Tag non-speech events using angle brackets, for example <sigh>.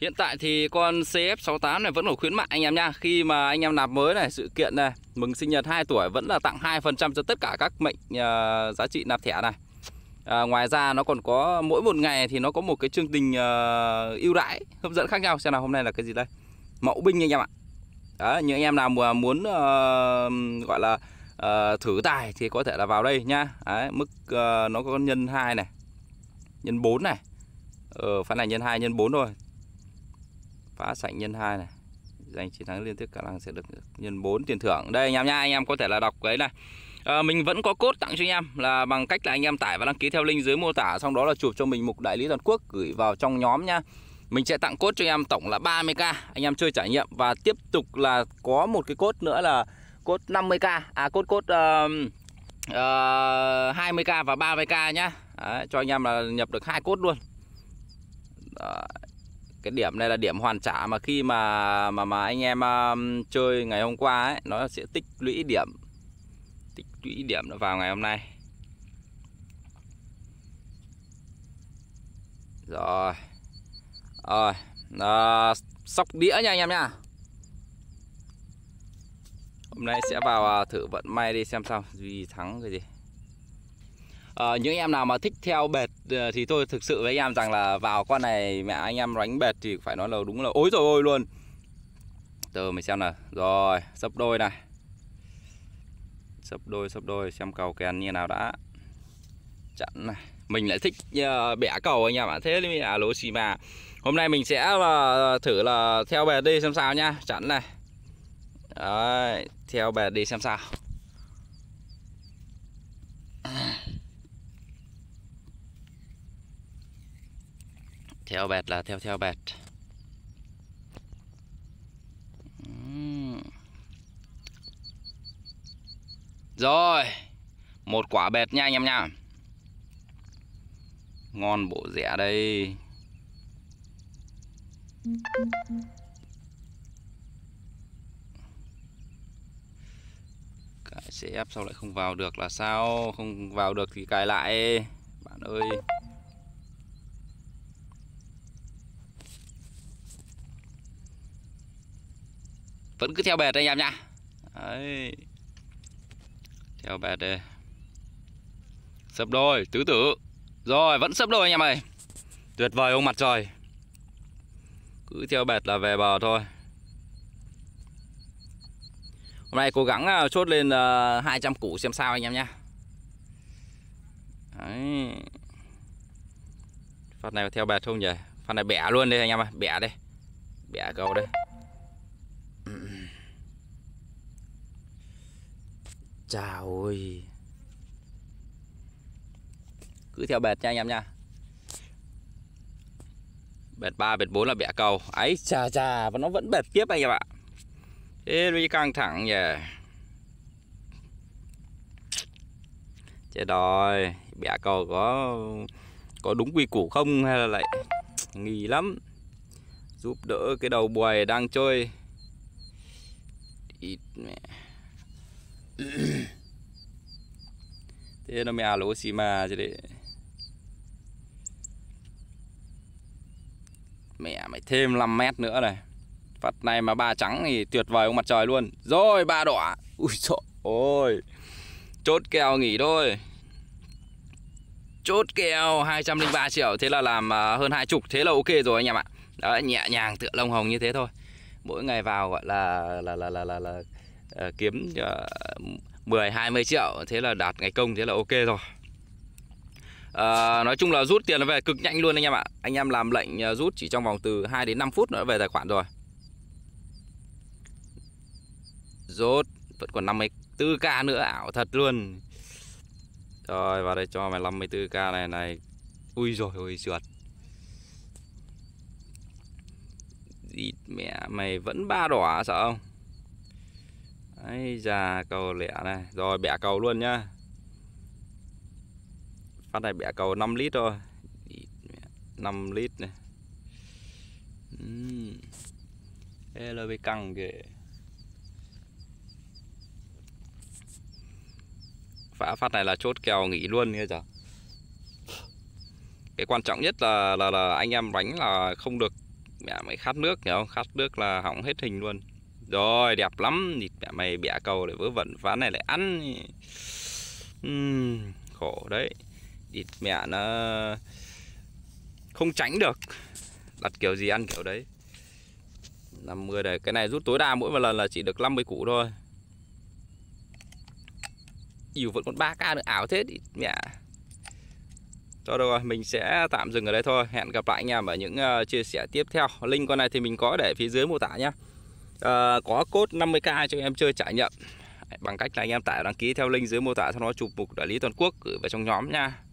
Hiện tại thì con CF68 này vẫn ở khuyến mại anh em nha Khi mà anh em nạp mới này, sự kiện này Mừng sinh nhật 2 tuổi vẫn là tặng 2% cho tất cả các mệnh uh, giá trị nạp thẻ này à, Ngoài ra nó còn có mỗi một ngày thì nó có một cái chương trình uh, ưu đãi hấp dẫn khác nhau Xem nào hôm nay là cái gì đây Mẫu binh anh em ạ Đó, những anh em nào mà muốn uh, gọi là uh, thử tài thì có thể là vào đây nha Đấy, Mức uh, nó có nhân 2 này Nhân 4 này Ờ, phát này nhân 2 nhân 4 rồi phá sảnh nhân 2 này giành chiến thắng liên tiếp cả làng sẽ được nhân 4 tiền thưởng đây anh em nha anh em có thể là đọc cái này à, mình vẫn có cốt tặng cho anh em là bằng cách là anh em tải và đăng ký theo link dưới mô tả xong đó là chụp cho mình mục đại lý toàn quốc gửi vào trong nhóm nha mình sẽ tặng cốt cho anh em tổng là 30k anh em chơi trải nghiệm và tiếp tục là có một cái cốt nữa là cốt 50k à cốt cốt uh, uh, 20k và 30k nhá Đấy, cho anh em là nhập được hai cốt luôn Đấy cái điểm này là điểm hoàn trả mà khi mà mà mà anh em um, chơi ngày hôm qua ấy nó sẽ tích lũy điểm tích lũy điểm nó vào ngày hôm nay rồi rồi à, sóc đĩa nha anh em nha hôm nay sẽ vào à, thử vận may đi xem sao duy thắng cái gì à, những em nào mà thích theo bệt ờ, thì tôi thực sự với anh em rằng là vào con này mẹ anh em đánh bệt thì phải nói là đúng là ối rồi ôi luôn từ mình xem nào rồi sấp đôi này sấp đôi sấp đôi xem cầu kèn như nào đã chặn này mình lại thích uh, bẻ cầu anh em ạ thế nên là lố xì mà hôm nay mình sẽ là thử là theo bệt đi xem sao nhá chặn này Đấy, theo bệt đi xem sao theo bẹt là theo theo bẹt rồi một quả bẹt nha anh em nha ngon bộ rẻ đây cài ép sau lại không vào được là sao không vào được thì cài lại bạn ơi vẫn cứ theo bệt anh em nha Đấy. theo bệt đây sập đôi tứ tử rồi vẫn sấp đôi anh em ơi tuyệt vời ông mặt trời cứ theo bệt là về bờ thôi hôm nay cố gắng à, chốt lên uh, à, 200 củ xem sao anh em nha, Đấy. Phát này theo bệt không nhỉ? Phát này bẻ luôn đây anh em ơi, bẻ đây. Bẻ cầu đây. Chào ơi Cứ theo bệt nha anh em nha Bệt 3, bệt 4 là bẻ cầu ấy chà chà Và nó vẫn bệt tiếp anh em ạ thế đi căng thẳng nhỉ Chết rồi Bẻ cầu có Có đúng quy củ không hay là lại nghỉ lắm Giúp đỡ cái đầu bùi đang chơi Ít mẹ <coughs> thế nó mẹ lỗ xì mà chứ đấy mẹ mày thêm 5 mét nữa này vặt này mà ba trắng thì tuyệt vời ông mặt trời luôn rồi ba đỏ ui trời ôi chốt kèo nghỉ thôi chốt kèo 203 triệu thế là làm à, hơn hai chục thế là ok rồi anh em ạ đấy, nhẹ nhàng tựa lông hồng như thế thôi mỗi ngày vào gọi là là là là là, là Ờ, kiếm 10 ờ, 20 triệu thế là đạt ngày công thế là ok rồi. À, nói chung là rút tiền nó về cực nhanh luôn anh em ạ. Anh em làm lệnh rút chỉ trong vòng từ 2 đến 5 phút nó về tài khoản rồi. rút vẫn còn 54k nữa ảo thật luôn. Rồi vào đây cho mày 54k này này. Ui rồi ui trượt. Dịt mẹ mày vẫn ba đỏ sợ không? ấy già cầu lẻ này rồi bẻ cầu luôn nhá phát này bẻ cầu 5 lít thôi 5 lít này uhm. LB căng kìa phá phát này là chốt kèo nghỉ luôn nghe chưa cái quan trọng nhất là là, là anh em đánh là không được mẹ mày khát nước hiểu không khát nước là hỏng hết hình luôn rồi đẹp lắm Địt mẹ mày bẻ cầu để vớ vẩn Ván này lại ăn uhm, Khổ đấy Địt mẹ nó Không tránh được Đặt kiểu gì ăn kiểu đấy 50 này Cái này rút tối đa mỗi một lần là chỉ được 50 củ thôi Dù vẫn còn 3k nữa ảo thế đi mẹ Thôi được rồi, mình sẽ tạm dừng ở đây thôi Hẹn gặp lại anh em ở những ờ, chia sẻ tiếp theo Link con này thì mình có để phía dưới mô tả nhé à, có cốt 50k cho em chơi trải nghiệm bằng cách là anh em tải đăng ký theo link dưới mô tả sau đó chụp mục đại lý toàn quốc gửi vào trong nhóm nha